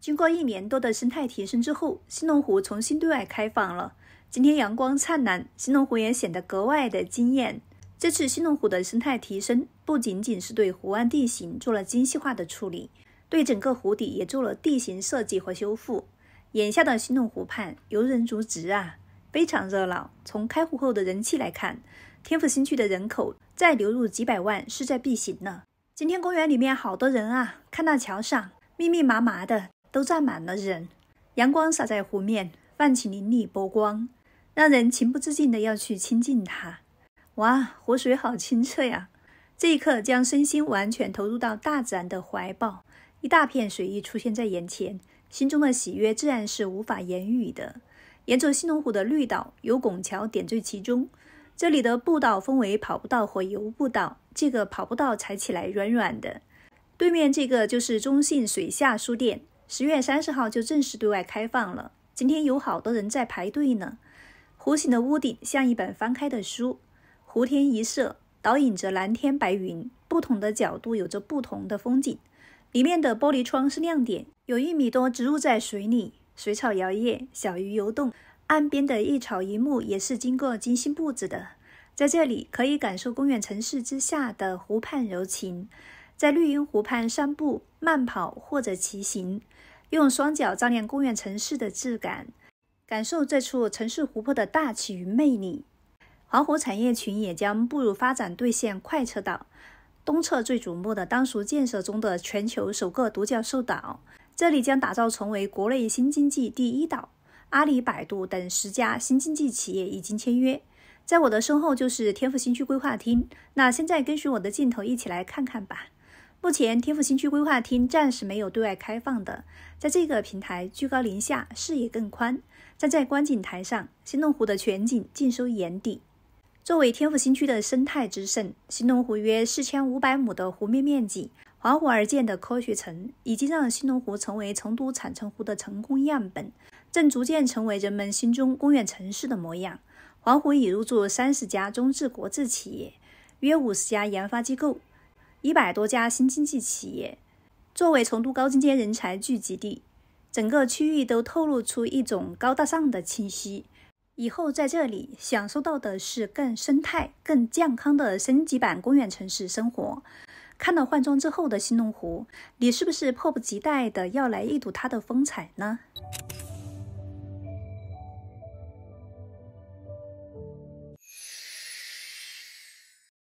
经过一年多的生态提升之后，新龙湖重新对外开放了。今天阳光灿烂，新龙湖也显得格外的惊艳。这次新龙湖的生态提升，不仅仅是对湖岸地形做了精细化的处理。对整个湖底也做了地形设计和修复。眼下的兴隆湖畔游人如织啊，非常热闹。从开湖后的人气来看，天府新区的人口再流入几百万势在必行呢。今天公园里面好多人啊，看那桥上密密麻麻的都站满了人。阳光洒在湖面，泛起粼粼波光，让人情不自禁的要去亲近它。哇，湖水好清澈呀！这一刻将身心完全投入到大自然的怀抱。一大片水域出现在眼前，心中的喜悦自然是无法言语的。沿着新龙湖的绿岛，有拱桥点缀其中。这里的步道分为跑步道和游步道，这个跑步道踩起来软软的。对面这个就是中信水下书店，十月三十号就正式对外开放了。今天有好多人在排队呢。弧形的屋顶像一本翻开的书，湖天一色，倒影着蓝天白云，不同的角度有着不同的风景。里面的玻璃窗是亮点，有一米多植入在水里，水草摇曳，小鱼游动，岸边的一草一木也是经过精心布置的。在这里可以感受公园城市之下的湖畔柔情，在绿荫湖畔散步、慢跑或者骑行，用双脚丈量公园城市的质感，感受这处城市湖泊的大气与魅力。黄湖产业群也将步入发展兑现快车道。东侧最瞩目的当属建设中的全球首个独角兽岛，这里将打造成为国内新经济第一岛。阿里、百度等十家新经济企业已经签约。在我的身后就是天府新区规划厅，那现在跟随我的镜头一起来看看吧。目前天府新区规划厅暂时没有对外开放的，在这个平台居高临下，视野更宽。站在观景台上，新龙湖的全景尽收眼底。作为天府新区的生态之肾，新隆湖约四千五百亩的湖面面积，环湖而建的科学城，已经让新隆湖成为成都产城湖的成功样本，正逐渐成为人们心中公园城市的模样。环湖已入驻三十家中资国资企业，约五十家研发机构，一百多家新经济企业。作为成都高精尖人才聚集地，整个区域都透露出一种高大上的气息。以后在这里享受到的是更生态、更健康的升级版公园城市生活。看到换装之后的新龙湖，你是不是迫不及待地要来一睹它的风采呢？